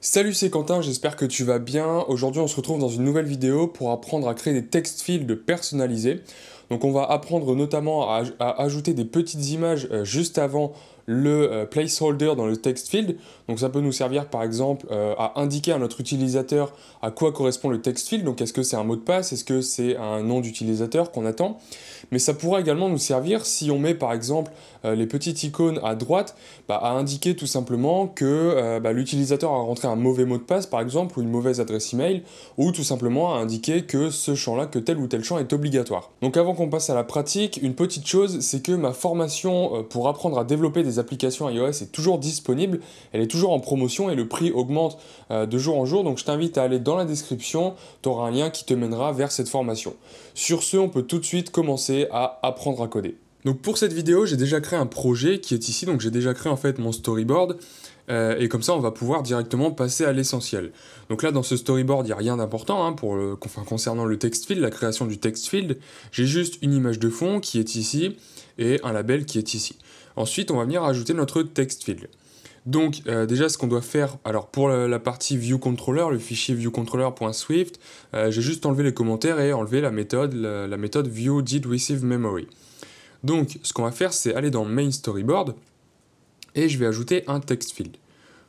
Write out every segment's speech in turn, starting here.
Salut, c'est Quentin, j'espère que tu vas bien. Aujourd'hui, on se retrouve dans une nouvelle vidéo pour apprendre à créer des text fields personnalisés. Donc on va apprendre notamment à, ajouter des petites images euh, juste avant le euh, placeholder dans le text field. Donc ça peut nous servir par exemple euh, à indiquer à notre utilisateur à quoi correspond le text field. Donc est-ce que c'est un mot de passe, est-ce que c'est un nom d'utilisateur qu'on attend. Mais ça pourra également nous servir si on met par exemple euh, les petites icônes à droite bah, à indiquer tout simplement que bah, l'utilisateur a rentré un mauvais mot de passe par exemple ou une mauvaise adresse email ou tout simplement à indiquer que ce champ-là, que tel ou tel champ est obligatoire. Donc avant qu'on passe à la pratique, une petite chose, c'est que ma formation pour apprendre à développer des application iOS est toujours disponible, elle est toujours en promotion et le prix augmente euh, de jour en jour. Donc je t'invite à aller dans la description, tu auras un lien qui te mènera vers cette formation. Sur ce, on peut tout de suite commencer à apprendre à coder. Donc pour cette vidéo, j'ai déjà créé un projet qui est ici, donc j'ai déjà créé en fait mon storyboard. Euh, et comme ça, on va pouvoir directement passer à l'essentiel. Donc là, dans ce storyboard, il n'y a rien d'important hein, pour concernant le text field, la création du text field. J'ai juste une image de fond qui est ici et un label qui est ici. Ensuite, on va venir ajouter notre text field. Donc euh, déjà ce qu'on doit faire, alors pour la, partie ViewController, le fichier ViewController.swift, euh, j'ai juste enlevé les commentaires et enlevé la méthode, la, memory. Donc ce qu'on va faire c'est aller dans main storyboard et je vais ajouter un text field.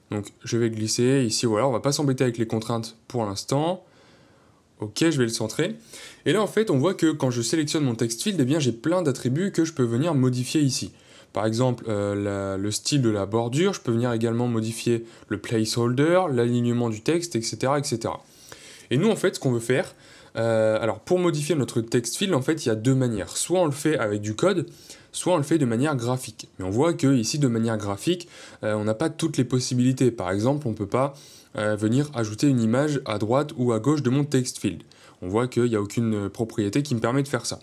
Donc je vais glisser ici, voilà, on va pas s'embêter avec les contraintes pour l'instant. Ok, je vais le centrer. Et là en fait on voit que quand je sélectionne mon text field, eh bien j'ai plein d'attributs que je peux venir modifier ici. Par exemple, euh, le style de la bordure, je peux venir également modifier le placeholder, l'alignement du texte, etc., etc. Et nous, en fait, ce qu'on veut faire, euh, alors pour modifier notre text field, en fait, il y a deux manières. Soit on le fait avec du code, soit on le fait de manière graphique. Mais on voit que ici, de manière graphique, euh, on n'a pas toutes les possibilités. Par exemple, on ne peut pas venir ajouter une image à droite ou à gauche de mon text field. On voit qu'il n'y a aucune propriété qui me permet de faire ça.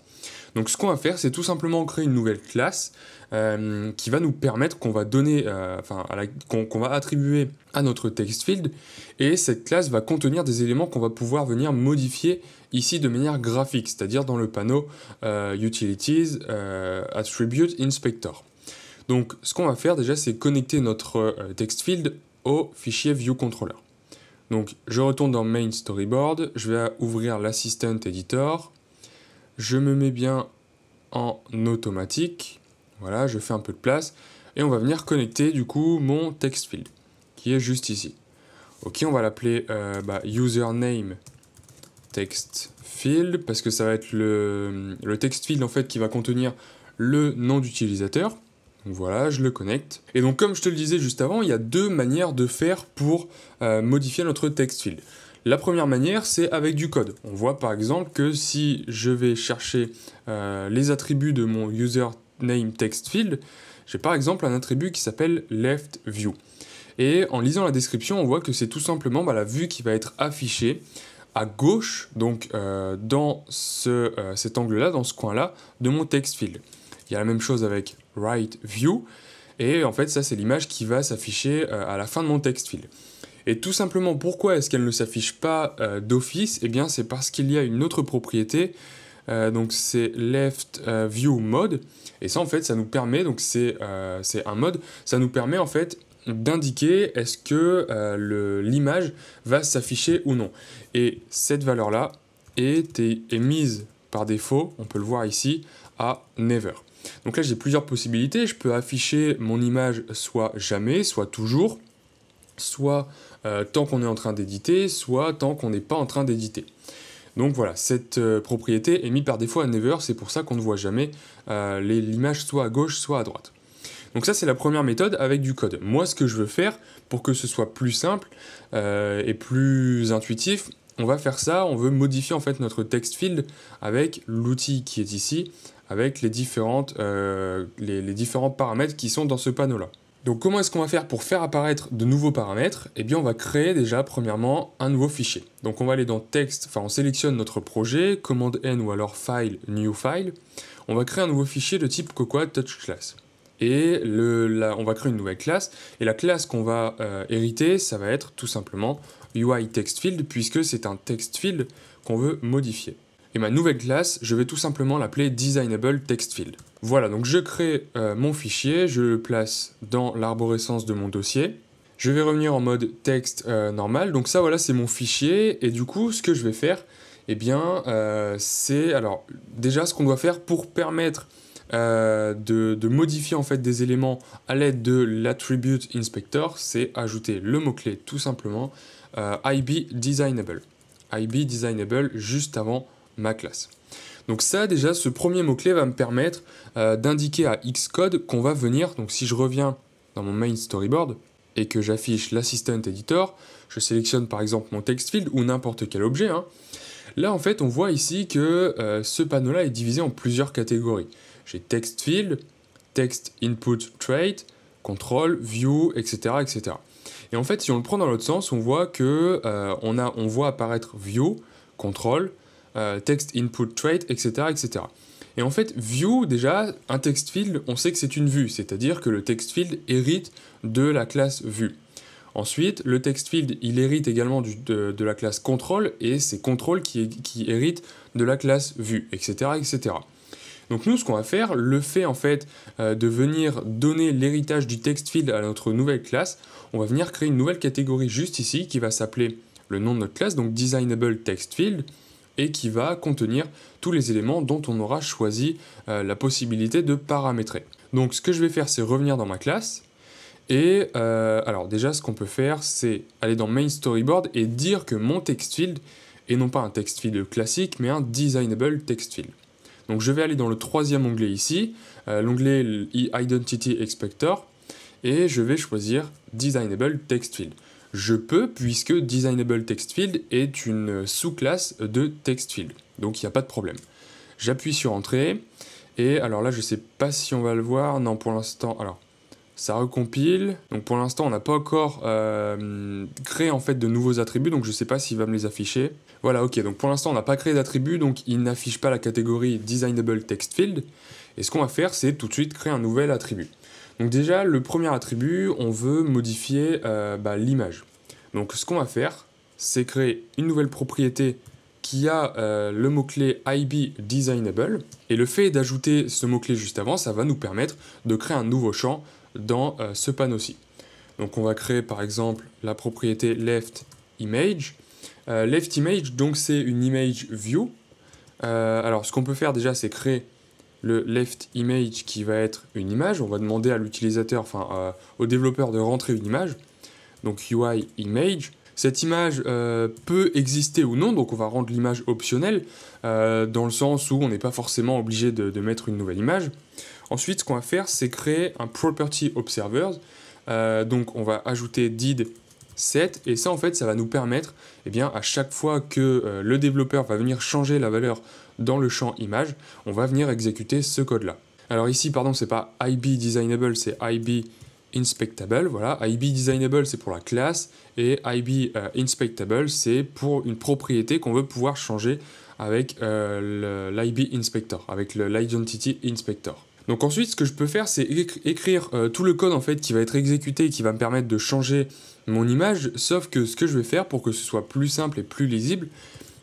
Donc ce qu'on va faire, c'est tout simplement créer une nouvelle classe euh, qui va nous permettre qu'on va donner, euh, enfin, qu'on va attribuer à notre text field, et cette classe va contenir des éléments qu'on va pouvoir venir modifier ici de manière graphique, c'est-à-dire dans le panneau euh, Utilities Attribute Inspector. Donc, ce qu'on va faire déjà, c'est connecter notre text field au fichier ViewController. Donc, je retourne dans Main Storyboard, je vais ouvrir l'Assistant Editor, je me mets bien en automatique. Voilà, je fais un peu de place et on va venir connecter du coup mon text field qui est juste ici. Ok, on va l'appeler euh, bah, username text field parce que ça va être le, le text field en fait qui va contenir le nom d'utilisateur. voilà, je le connecte. Et donc comme je te le disais juste avant, il y a deux manières de faire pour euh, modifier notre text field. La première manière, c'est avec du code. On voit par exemple que si je vais chercher euh, les attributs de mon user name text field, j'ai par exemple un attribut qui s'appelle left view. Et en lisant la description, on voit que c'est tout simplement bah, la vue qui va être affichée à gauche, donc euh, dans euh, cet angle-là, dans ce coin-là, de mon text field. Il y a la même chose avec right view, et en fait ça c'est l'image qui va s'afficher euh, à la fin de mon text field. Et tout simplement pourquoi est-ce qu'elle ne s'affiche pas d'office Eh bien c'est parce qu'il y a une autre propriété euh, donc c'est Left euh, View Mode. Et ça en fait ça nous permet, donc c'est euh, un mode, ça nous permet en fait d'indiquer est-ce que l'image va s'afficher ou non. Et cette valeur là est, est, mise par défaut, on peut le voir ici, à never. Donc là, j'ai plusieurs possibilités. Je peux afficher mon image soit jamais, soit toujours, soit tant qu'on est en train d'éditer, soit tant qu'on n'est pas en train d'éditer. Donc voilà, cette euh, propriété est mise par défaut à Never, c'est pour ça qu'on ne voit jamais euh, l'image soit à gauche, soit à droite. Donc ça, c'est la première méthode avec du code. Moi, ce que je veux faire, pour que ce soit plus simple euh, et plus intuitif, on va faire ça, on veut modifier en fait notre text field avec l'outil qui est ici, avec les, différentes, les différents paramètres qui sont dans ce panneau-là. Donc comment est-ce qu'on va faire pour faire apparaître de nouveaux paramètres Eh bien on va créer déjà premièrement un nouveau fichier. Donc on va aller dans texte, enfin on sélectionne notre projet, commande N ou alors file, new file. On va créer un nouveau fichier de type Cocoa Touch Class. Et on va créer une nouvelle classe. Et la classe qu'on va euh, hériter, ça va être tout simplement UI text field, puisque c'est un text field qu'on veut modifier ma nouvelle classe, je vais tout simplement l'appeler Designable Text Field. Voilà, donc je crée euh, mon fichier, je le place dans l'arborescence de mon dossier. Je vais revenir en mode texte euh, normal. Donc ça, voilà, c'est mon fichier. Et du coup, ce que je vais faire, et eh bien, euh, c'est alors déjà ce qu'on doit faire pour permettre de, modifier en fait des éléments à l'aide de l'attribute inspector, c'est ajouter le mot-clé tout simplement IB designable. IB designable juste avant ma classe. Donc ça déjà, ce premier mot-clé va me permettre euh, d'indiquer à Xcode qu'on va venir, donc si je reviens dans mon main storyboard et que j'affiche l'assistant editor, je sélectionne par exemple mon text field ou n'importe quel objet, hein. là en fait on voit ici que euh, ce panneau-là est divisé en plusieurs catégories. J'ai text field, text input trait, control, view, etc. etc. Et en fait si on le prend dans l'autre sens, on voit que euh, on, on voit apparaître view, control, euh, text input trait, etc., etc. Et en fait, view, déjà, un text field, on sait que c'est une vue, c'est-à-dire que le text field hérite de la classe vue. Ensuite, le text field, il hérite également de, la classe control, et c'est control qui, hérite de la classe vue, etc., etc. Donc nous, ce qu'on va faire, le fait en fait euh, de venir donner l'héritage du text field à notre nouvelle classe, on va venir créer une nouvelle catégorie juste ici qui va s'appeler le nom de notre classe, donc designable text field et qui va contenir tous les éléments dont on aura choisi euh, la possibilité de paramétrer. Donc ce que je vais faire, c'est revenir dans ma classe. Et euh, alors déjà, ce qu'on peut faire, c'est aller dans Main Storyboard et dire que mon text field est non pas un text field classique, mais un designable text field. Donc je vais aller dans le troisième onglet ici, euh, l'onglet Identity Expector, et je vais choisir Designable Text Field. Je peux puisque Designable Text Field est une sous-classe de Text Field. Donc il n'y a pas de problème. J'appuie sur Entrée. Et alors là, je ne sais pas si on va le voir. Non, pour l'instant, alors ça recompile. Donc pour l'instant, on n'a pas encore euh, créé en fait de nouveaux attributs, donc je ne sais pas s'il va me les afficher. Voilà, ok, donc pour l'instant, on n'a pas créé d'attributs, donc il n'affiche pas la catégorie Designable Text Field. Et ce qu'on va faire, c'est tout de suite créer un nouvel attribut. Donc déjà, le premier attribut, on veut modifier euh, bah, l'image. Donc ce qu'on va faire, c'est créer une nouvelle propriété qui a euh, le mot-clé IB Designable. Et le fait d'ajouter ce mot-clé juste avant, ça va nous permettre de créer un nouveau champ dans euh, ce panneau-ci. Donc on va créer par exemple la propriété left image. left image, donc c'est une image view. alors ce qu'on peut faire déjà, c'est créer le left image qui va être une image. On va demander à l'utilisateur, enfin au développeur de rentrer une image. Donc UI image. Cette image euh, peut exister ou non, donc on va rendre l'image optionnelle, euh, dans le sens où on n'est pas forcément obligé de, mettre une nouvelle image. Ensuite, ce qu'on va faire, c'est créer un property observers. Euh, donc on va ajouter did set, et ça en fait, ça va nous permettre, et eh bien, à chaque fois que le développeur va venir changer la valeur dans le champ image, on va venir exécuter ce code-là. Alors ici, pardon, c'est pas IB designable, c'est IB inspectable. Voilà, IB designable, c'est pour la classe et IB euh, inspectable, c'est pour une propriété qu'on veut pouvoir changer avec euh, l'IB inspector, avec l'identity inspector. Donc ensuite, ce que je peux faire, c'est écrire euh, tout le code en fait qui va être exécuté et qui va me permettre de changer mon image, sauf que ce que je vais faire pour que ce soit plus simple et plus lisible,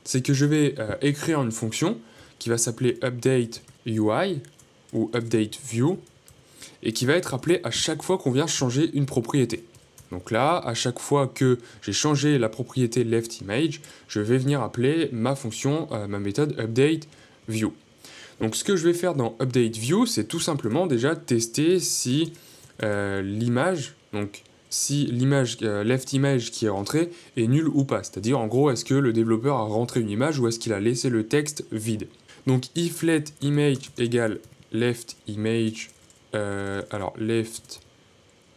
c'est que je vais euh, écrire une fonction qui va s'appeler update UI ou update view et qui va être appelée à chaque fois qu'on vient changer une propriété. Donc là, à chaque fois que j'ai changé la propriété left image, je vais venir appeler ma fonction, euh, ma méthode update view. Donc ce que je vais faire dans update view, c'est tout simplement déjà tester si euh, l'image, donc si l'image, euh, left image qui est rentrée est nulle ou pas. C'est-à-dire, en gros, est-ce que le développeur a rentré une image ou est-ce qu'il a laissé le texte vide. Donc, if let image égale left image, euh, alors left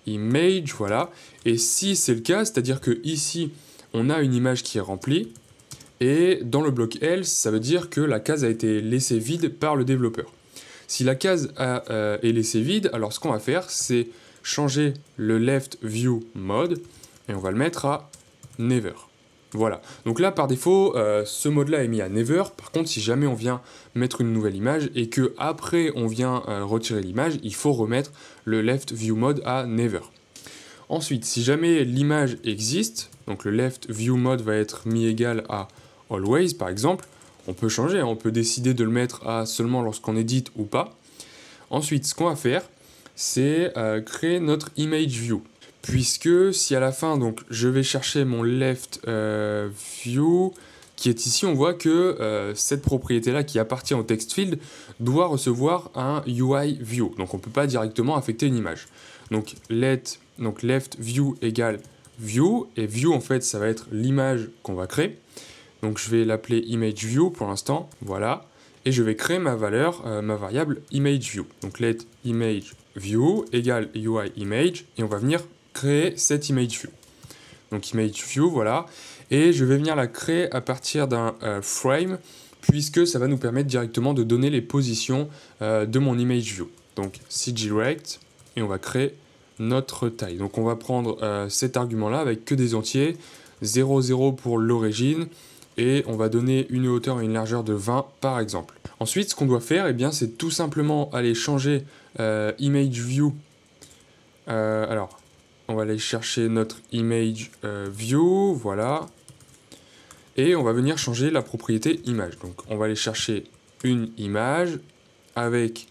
image, voilà. Et si c'est le cas, c'est-à-dire que ici, on a une image qui est remplie, et dans le bloc else, ça veut dire que la case a été laissée vide par le développeur. Si la case a, euh, est laissée vide, alors ce qu'on va faire, c'est changer le left view mode et on va le mettre à never. Voilà, donc là par défaut, euh, ce mode là est mis à never. Par contre, si jamais on vient mettre une nouvelle image et que après on vient euh, retirer l'image, il faut remettre le left view mode à never. Ensuite, si jamais l'image existe, donc le left view mode va être mis égal à always par exemple, on peut changer, hein. on peut décider de le mettre à seulement lorsqu'on édite ou pas. Ensuite, ce qu'on va faire, c'est euh, créer notre image view. Puisque si à la fin, donc, je vais chercher mon left euh, view qui est ici, on voit que euh, cette propriété-là qui appartient au text field doit recevoir un UI view. Donc on ne peut pas directement affecter une image. Donc, let, donc left view égale view. Et view, en fait, ça va être l'image qu'on va créer. Donc je vais l'appeler image view pour l'instant. Voilà et je vais créer ma valeur, ma variable image view. Donc let image view égale UI image et on va venir créer cette image view. Donc image view, voilà. Et je vais venir la créer à partir d'un euh, frame puisque ça va nous permettre directement de donner les positions euh, de mon image view. Donc cdirect et on va créer notre taille. Donc on va prendre euh, cet argument là avec que des entiers, 0, 0 pour l'origine et on va donner une hauteur et une largeur de 20 par exemple. Ensuite, ce qu'on doit faire, et eh bien, c'est tout simplement aller changer euh, image view. Euh, alors, on va aller chercher notre image euh, view, voilà. Et on va venir changer la propriété image. Donc on va aller chercher une image avec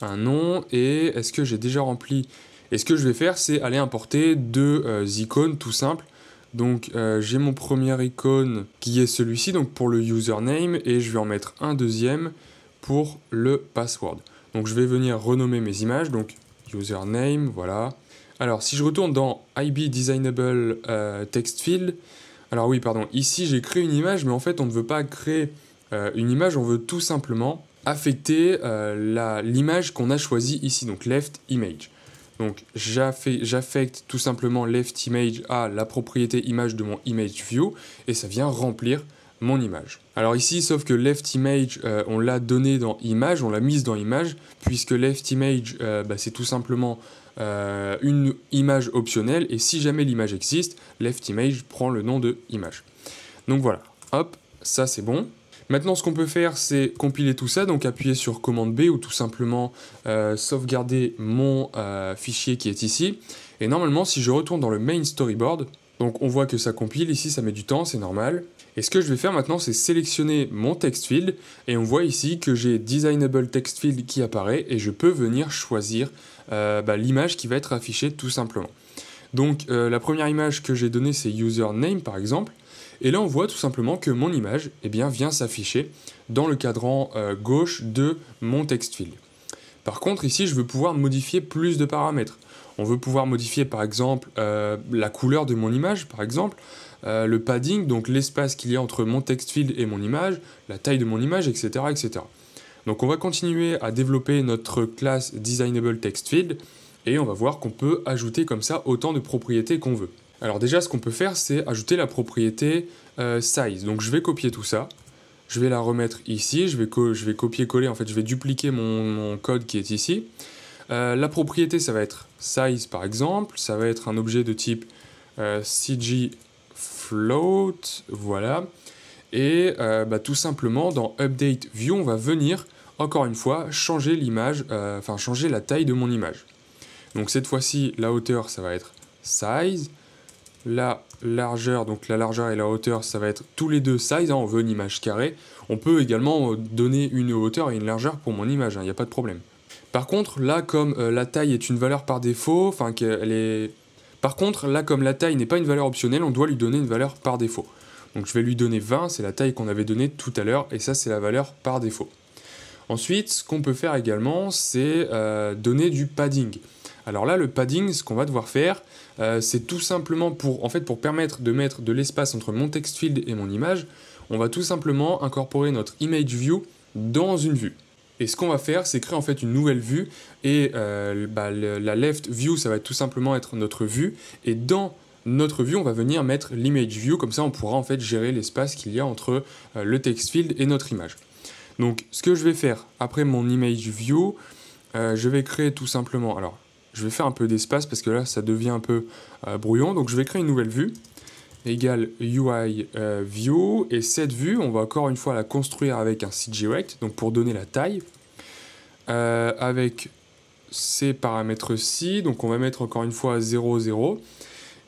un nom et est-ce que j'ai déjà rempli Et ce que je vais faire, c'est aller importer deux icônes tout simple. Donc j'ai mon premier icône qui est celui-ci, donc pour le username, et je vais en mettre un deuxième pour le password. Donc je vais venir renommer mes images, donc username, voilà. Alors si je retourne dans IB Designable euh, Text Field, alors oui, pardon, ici j'ai créé une image, mais en fait on ne veut pas créer euh, une image, on veut tout simplement affecter euh, l'image qu'on a choisie ici, donc left image. Donc j'affecte tout simplement left image à la propriété image de mon image view et ça vient remplir mon image. Alors ici, sauf que left image, euh, on l'a donné dans image, on l'a mise dans image, puisque left image, euh, bah, c'est tout simplement euh, une image optionnelle, et si jamais l'image existe, left image prend le nom de image. Donc voilà, hop, ça c'est bon. Maintenant, ce qu'on peut faire, c'est compiler tout ça, donc appuyer sur commande B ou tout simplement sauvegarder mon fichier qui est ici. Et normalement, si je retourne dans le main storyboard, donc on voit que ça compile, ici ça met du temps, c'est normal. Et ce que je vais faire maintenant, c'est sélectionner mon text field et on voit ici que j'ai designable text field qui apparaît et je peux venir choisir euh, bah, l'image qui va être affichée tout simplement. Donc euh, la première image que j'ai donnée c'est username par exemple et là on voit tout simplement que mon image eh bien, vient s'afficher dans le cadran euh, gauche de mon text field. Par contre ici je veux pouvoir modifier plus de paramètres. On veut pouvoir modifier par exemple la couleur de mon image par exemple euh, le padding, donc l'espace qu'il y a entre mon text field et mon image, la taille de mon image, etc. etc. Donc on va continuer à développer notre classe Designable Text Field et on va voir qu'on peut ajouter comme ça autant de propriétés qu'on veut. Alors déjà ce qu'on peut faire c'est ajouter la propriété euh, size. Donc je vais copier tout ça, je vais la remettre ici, je vais, copier-coller, en fait je vais dupliquer mon, code qui est ici. Euh, la propriété ça va être size par exemple, ça va être un objet de type CG voilà. Et euh, bah, tout simplement, dans update view, on va venir, encore une fois, changer l'image, euh, enfin changer la taille de mon image. Donc cette fois-ci, la hauteur, ça va être size. La largeur, donc la largeur et la hauteur, ça va être tous les deux size. on veut une image carrée. On peut également euh, donner une hauteur et une largeur pour mon image, il hein, n'y a pas de problème. Par contre, là, comme la taille est une valeur par défaut, enfin qu'elle est par contre, là, comme la taille n'est pas une valeur optionnelle, on doit lui donner une valeur par défaut. Donc je vais lui donner 20, c'est la taille qu'on avait donnée tout à l'heure, et ça c'est la valeur par défaut. Ensuite, ce qu'on peut faire également, c'est euh, donner du padding. Alors là, le padding, ce qu'on va devoir faire, euh, c'est tout simplement pour, en fait, pour permettre de mettre de l'espace entre mon text field et mon image, on va tout simplement incorporer notre image view dans une vue. Et ce qu'on va faire, c'est créer en fait une nouvelle vue. Et euh, bah, la left view, ça va tout simplement être notre vue. Et dans notre vue, on va venir mettre l'image view. Comme ça, on pourra en fait gérer l'espace qu'il y a entre euh, le text field et notre image. Donc, ce que je vais faire après mon image view, euh, je vais créer tout simplement. Alors, je vais faire un peu d'espace parce que là, ça devient un peu brouillon. Donc, je vais créer une nouvelle vue égale UI euh, view. Et cette vue, on va encore une fois la construire avec un CGRect, donc pour donner la taille. Euh, avec ces paramètres-ci, donc on va mettre encore une fois 0, 0.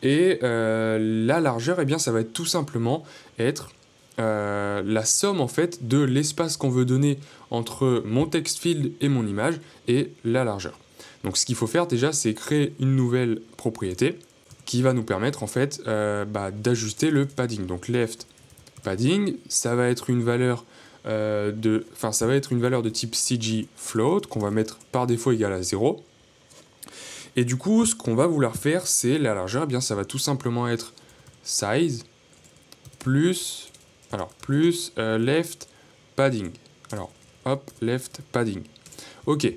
Et euh, la largeur, et eh bien, ça va être tout simplement être la somme en fait de l'espace qu'on veut donner entre mon text field et mon image et la largeur. Donc ce qu'il faut faire déjà, c'est créer une nouvelle propriété qui va nous permettre en fait euh, bah, d'ajuster le padding. Donc left padding, ça va être une valeur euh, de, enfin ça va être une valeur de type CG float qu'on va mettre par défaut égal à 0. Et du coup, ce qu'on va vouloir faire, c'est la largeur. Eh bien, ça va tout simplement être size plus, alors plus euh, left padding. Alors hop left padding. Ok.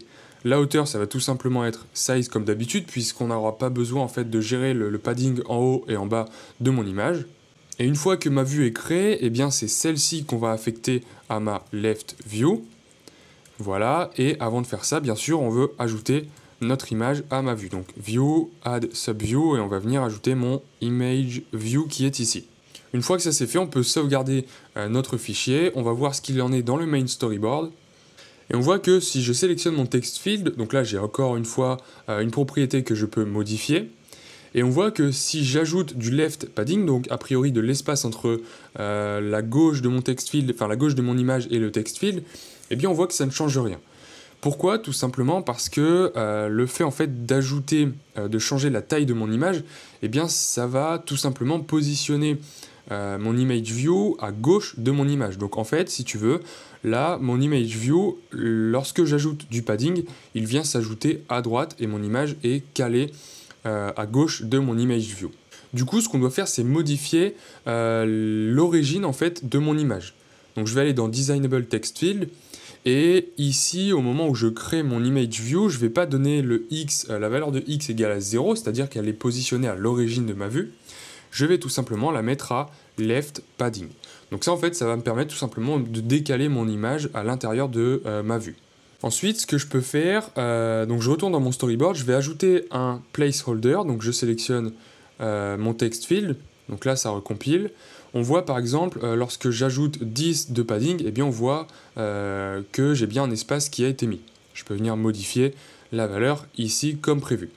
La hauteur, ça va tout simplement être size comme d'habitude, puisqu'on n'aura pas besoin en fait de gérer le, padding en haut et en bas de mon image. Et une fois que ma vue est créée, eh bien c'est celle-ci qu'on va affecter à ma left view. Voilà, et avant de faire ça, bien sûr, on veut ajouter notre image à ma vue. Donc view, add subview, et on va venir ajouter mon image view qui est ici. Une fois que ça c'est fait, on peut sauvegarder euh, notre fichier. On va voir ce qu'il en est dans le main storyboard. Et on voit que si je sélectionne mon text field, donc là j'ai encore une fois euh, une propriété que je peux modifier, et on voit que si j'ajoute du left padding, donc a priori de l'espace entre euh, la gauche de mon text field, enfin la gauche de mon image et le text field, eh bien on voit que ça ne change rien. Pourquoi Tout simplement parce que euh, le fait en fait d'ajouter, euh, de changer la taille de mon image, eh bien ça va tout simplement positionner euh, mon image view à gauche de mon image. Donc en fait, si tu veux, là, mon image view, lorsque j'ajoute du padding, il vient s'ajouter à droite et mon image est calée à gauche de mon image view. Du coup, ce qu'on doit faire, c'est modifier l'origine en fait de mon image. Donc je vais aller dans Designable Text Field. Et ici, au moment où je crée mon image view, je ne vais pas donner le x, euh, la valeur de x égale à 0, c'est-à-dire qu'elle est positionnée à l'origine de ma vue. Je vais tout simplement la mettre à left padding. Donc ça, en fait, ça va me permettre tout simplement de décaler mon image à l'intérieur de euh, ma vue. Ensuite, ce que je peux faire, euh, donc je retourne dans mon storyboard, je vais ajouter un placeholder, donc je sélectionne mon text field, donc là, ça recompile. On voit par exemple, euh, lorsque j'ajoute 10 de padding, et eh bien on voit euh, que j'ai bien un espace qui a été mis. Je peux venir modifier la valeur ici comme prévu.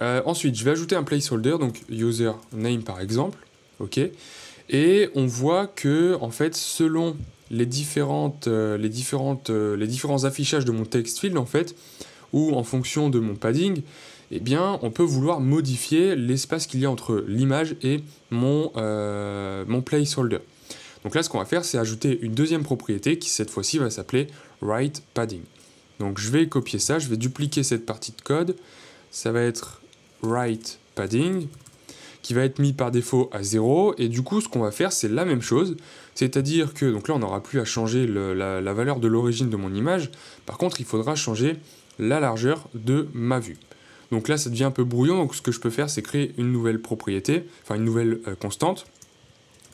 Euh, ensuite, je vais ajouter un placeholder, donc user name par exemple. OK. Et on voit que, en fait, selon les, différentes, les, différentes, les différents affichages de mon text field, en fait, ou en fonction de mon padding, eh bien, on peut vouloir modifier l'espace qu'il y a entre l'image et euh, mon, placeholder. Donc là, ce qu'on va faire, c'est ajouter une deuxième propriété qui, cette fois-ci, va s'appeler write padding. Donc je vais copier ça, je vais dupliquer cette partie de code. Ça va être right padding qui va être mis par défaut à 0. Et du coup, ce qu'on va faire, c'est la même chose. C'est-à-dire que, donc là, on n'aura plus à changer la valeur de l'origine de mon image. Par contre, il faudra changer la largeur de ma vue. Donc là, ça devient un peu brouillon. Donc ce que je peux faire, c'est créer une nouvelle propriété, enfin une nouvelle euh, constante,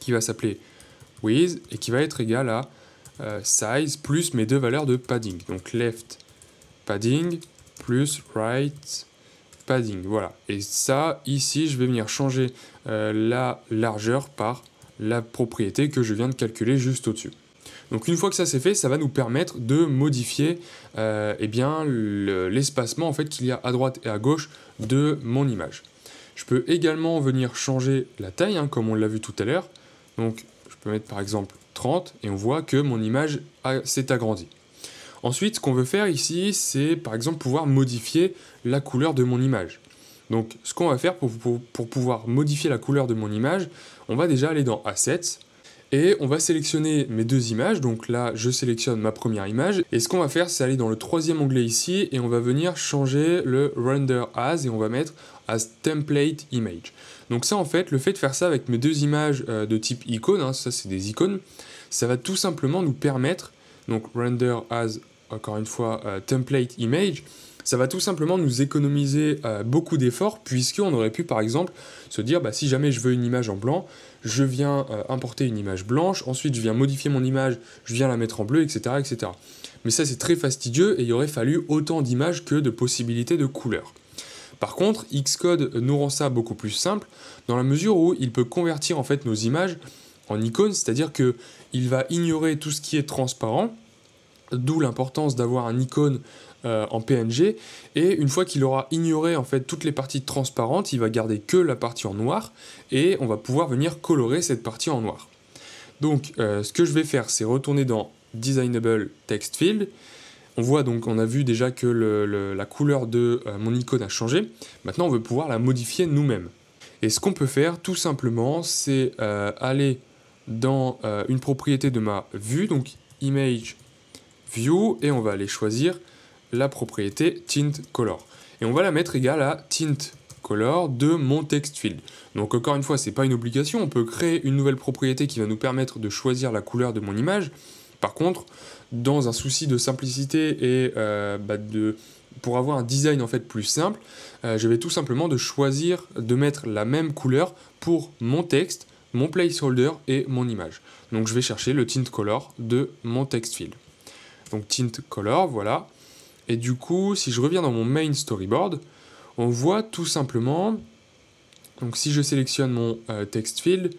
qui va s'appeler with et qui va être égale à euh, size plus mes deux valeurs de padding. Donc left padding plus right padding. Voilà. Et ça, ici, je vais venir changer euh, la largeur par la propriété que je viens de calculer juste au-dessus. Donc une fois que ça c'est fait, ça va nous permettre de modifier euh, eh bien l'espacement en fait qu'il y a à droite et à gauche de mon image. Je peux également venir changer la taille, hein, comme on l'a vu tout à l'heure. Donc je peux mettre par exemple 30 et on voit que mon image s'est agrandie. Ensuite, ce qu'on veut faire ici, c'est par exemple pouvoir modifier la couleur de mon image. Donc ce qu'on va faire pour, pour pouvoir modifier la couleur de mon image, on va déjà aller dans Assets, et on va sélectionner mes deux images. Donc là, je sélectionne ma première image. Et ce qu'on va faire, c'est aller dans le troisième onglet ici et on va venir changer le render as et on va mettre as template image. Donc ça, en fait, le fait de faire ça avec mes deux images euh, de type icône, hein, ça c'est des icônes, ça va tout simplement nous permettre, donc render as, encore une fois, euh, template image, ça va tout simplement nous économiser euh, beaucoup d'efforts, puisqu'on aurait pu par exemple se dire bah, si jamais je veux une image en blanc, je viens euh, importer une image blanche, ensuite je viens modifier mon image, je viens la mettre en bleu, etc. etc. Mais ça c'est très fastidieux et il aurait fallu autant d'images que de possibilités de couleurs. Par contre, Xcode nous rend ça beaucoup plus simple dans la mesure où il peut convertir en fait nos images en icônes, c'est-à-dire que il va ignorer tout ce qui est transparent, d'où l'importance d'avoir un icône euh, en PNG. Et une fois qu'il aura ignoré en fait toutes les parties transparentes, il va garder que la partie en noir et on va pouvoir venir colorer cette partie en noir. Donc euh, ce que je vais faire, c'est retourner dans Designable Text Field. On voit donc, on a vu déjà que la couleur de euh, mon icône a changé. Maintenant, on veut pouvoir la modifier nous-mêmes. Et ce qu'on peut faire, tout simplement, c'est aller dans une propriété de ma vue, donc Image View, et on va aller choisir la propriété tint color. Et on va la mettre égale à tint color de mon text field. Donc encore une fois, c'est pas une obligation, on peut créer une nouvelle propriété qui va nous permettre de choisir la couleur de mon image. Par contre, dans un souci de simplicité et euh, bah, de pour avoir un design en fait plus simple, euh, je vais tout simplement de choisir de mettre la même couleur pour mon texte, mon placeholder et mon image. Donc je vais chercher le tint color de mon text field. Donc tint color, voilà. Et du coup, si je reviens dans mon main storyboard, on voit tout simplement, donc si je sélectionne mon euh, text field,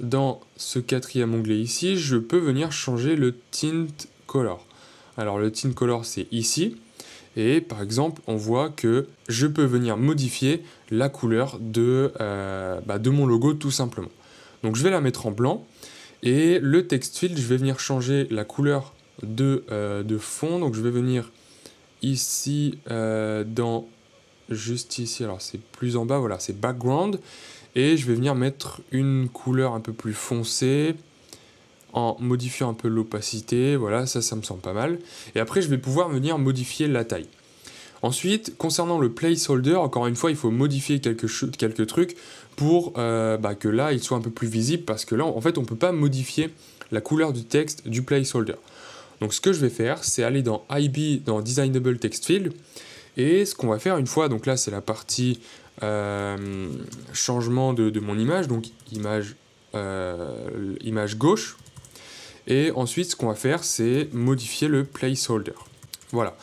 dans ce quatrième onglet ici, je peux venir changer le tint color. Alors le tint color c'est ici, et par exemple on voit que je peux venir modifier la couleur de, euh, bah, de mon logo tout simplement. Donc je vais la mettre en blanc, et le text field, je vais venir changer la couleur de, euh, de fond, donc je vais venir ici euh, dans juste ici, alors c'est plus en bas, voilà, c'est background. Et je vais venir mettre une couleur un peu plus foncée en modifiant un peu l'opacité, voilà, ça, ça me semble pas mal. Et après, je vais pouvoir venir modifier la taille. Ensuite, concernant le placeholder, encore une fois, il faut modifier quelques, quelques trucs pour euh, bah, que là, il soit un peu plus visible, parce que là, en fait, on ne peut pas modifier la couleur du texte du placeholder. Donc ce que je vais faire, c'est aller dans IB, dans Designable Text Field, et ce qu'on va faire une fois, donc là c'est la partie euh, changement de, mon image, donc image, euh, image gauche, et ensuite ce qu'on va faire, c'est modifier le placeholder. Voilà.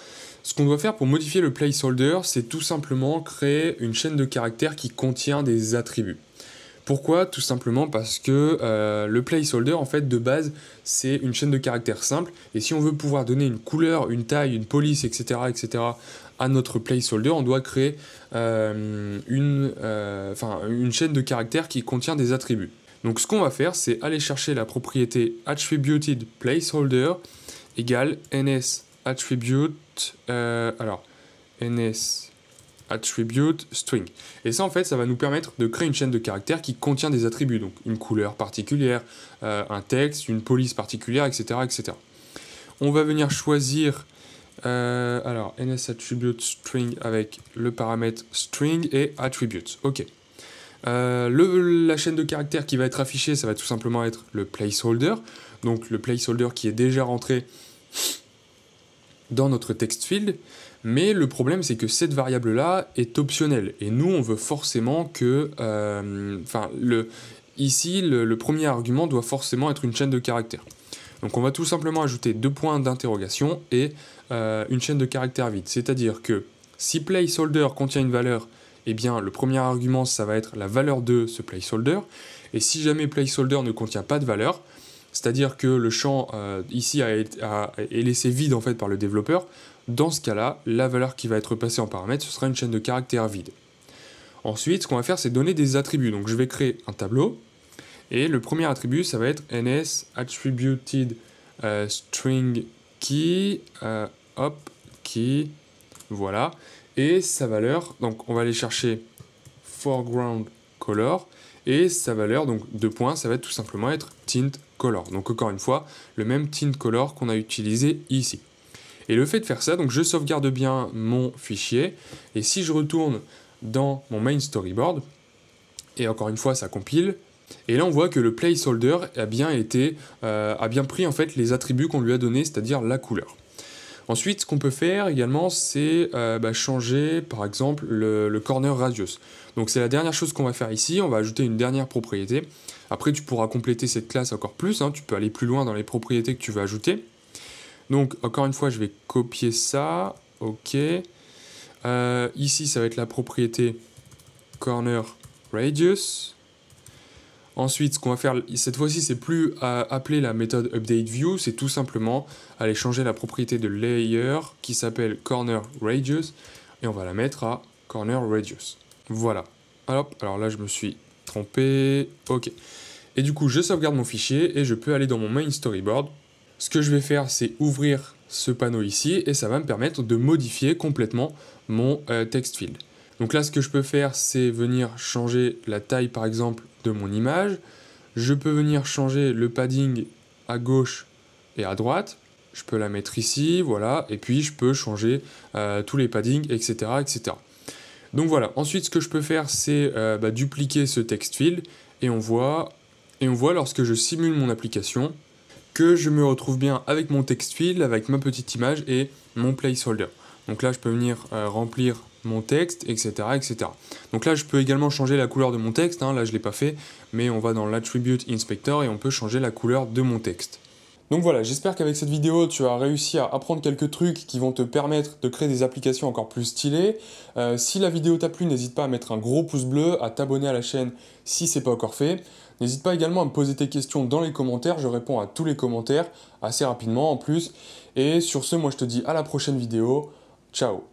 Ce qu'on doit faire pour modifier le placeholder, c'est tout simplement créer une chaîne de caractères qui contient des attributs. Pourquoi Tout simplement parce que euh, le placeholder, en fait, de base, c'est une chaîne de caractères simple. Et si on veut pouvoir donner une couleur, une taille, une police, etc., etc., à notre placeholder, on doit créer euh, une, euh, une chaîne de caractères qui contient des attributs. Donc, ce qu'on va faire, c'est aller chercher la propriété attributed placeholder égale ns attribute. alors, ns attribute string. Et ça, en fait, ça va nous permettre de créer une chaîne de caractères qui contient des attributs, donc une couleur particulière, euh, un texte, une police particulière, etc., etc. On va venir choisir euh, alors ns attribute string avec le paramètre string et Attributes. Ok. Euh, la chaîne de caractères qui va être affichée, ça va tout simplement être le placeholder. Donc le placeholder qui est déjà rentré dans notre text field. Mais le problème, c'est que cette variable-là est optionnelle. Et nous, on veut forcément que... Euh, enfin, ici, le, premier argument doit forcément être une chaîne de caractères. Donc on va tout simplement ajouter deux points d'interrogation et euh, une chaîne de caractères vide. C'est-à-dire que si placeholder contient une valeur, eh bien le premier argument ça va être la valeur de ce placeholder. Et si jamais placeholder ne contient pas de valeur, c'est-à-dire que le champ euh, ici est laissé vide en fait par le développeur, dans ce cas-là, la valeur qui va être passée en paramètre, ce sera une chaîne de caractères vide. Ensuite, ce qu'on va faire, c'est donner des attributs. Donc je vais créer un tableau, et le premier attribut, ça va être ns attributed euh, string key, euh, hop, key, voilà. Et sa valeur, donc on va aller chercher foreground color, et sa valeur, donc deux points, ça va tout simplement être tint color. Donc encore une fois, le même tint color qu'on a utilisé ici. Et le fait de faire ça, donc je sauvegarde bien mon fichier, et si je retourne dans mon main storyboard, et encore une fois ça compile, et là on voit que le placeholder a bien, été, euh, a bien pris en fait les attributs qu'on lui a donnés, c'est-à-dire la couleur. Ensuite, ce qu'on peut faire également, c'est euh, bah, changer par exemple le, corner radius. Donc c'est la dernière chose qu'on va faire ici, on va ajouter une dernière propriété. Après, tu pourras compléter cette classe encore plus, hein, tu peux aller plus loin dans les propriétés que tu veux ajouter. Donc, encore une fois, je vais copier ça. OK. Euh, ici, ça va être la propriété corner radius. Ensuite, ce qu'on va faire, cette fois-ci, c'est plus à appeler la méthode updateView, c'est tout simplement aller changer la propriété de layer qui s'appelle cornerRadius et on va la mettre à corner radius. Voilà. Alors, alors là, je me suis trompé. Ok. Et du coup, je sauvegarde mon fichier et je peux aller dans mon main storyboard ce que je vais faire, c'est ouvrir ce panneau ici et ça va me permettre de modifier complètement mon euh, text field. Donc là, ce que je peux faire, c'est venir changer la taille, par exemple, de mon image. Je peux venir changer le padding à gauche et à droite. Je peux la mettre ici, voilà. Et puis, je peux changer euh, tous les paddings, etc., etc. Donc voilà. Ensuite, ce que je peux faire, c'est euh, bah, dupliquer ce text field. Et on voit, et on voit lorsque je simule mon application, que je me retrouve bien avec mon text field, avec ma petite image et mon placeholder. Donc là, je peux venir euh, remplir mon texte, etc., etc. Donc là, je peux également changer la couleur de mon texte. Hein. là, je ne l'ai pas fait, mais on va dans l'attribute inspector et on peut changer la couleur de mon texte. Donc voilà, j'espère qu'avec cette vidéo, tu as réussi à apprendre quelques trucs qui vont te permettre de créer des applications encore plus stylées. Euh, si la vidéo t'a plu, n'hésite pas à mettre un gros pouce bleu, à t'abonner à la chaîne si n'est pas encore fait. N'hésite pas également à me poser tes questions dans les commentaires, je réponds à tous les commentaires assez rapidement en plus. Et sur ce, moi je te dis à la prochaine vidéo. Ciao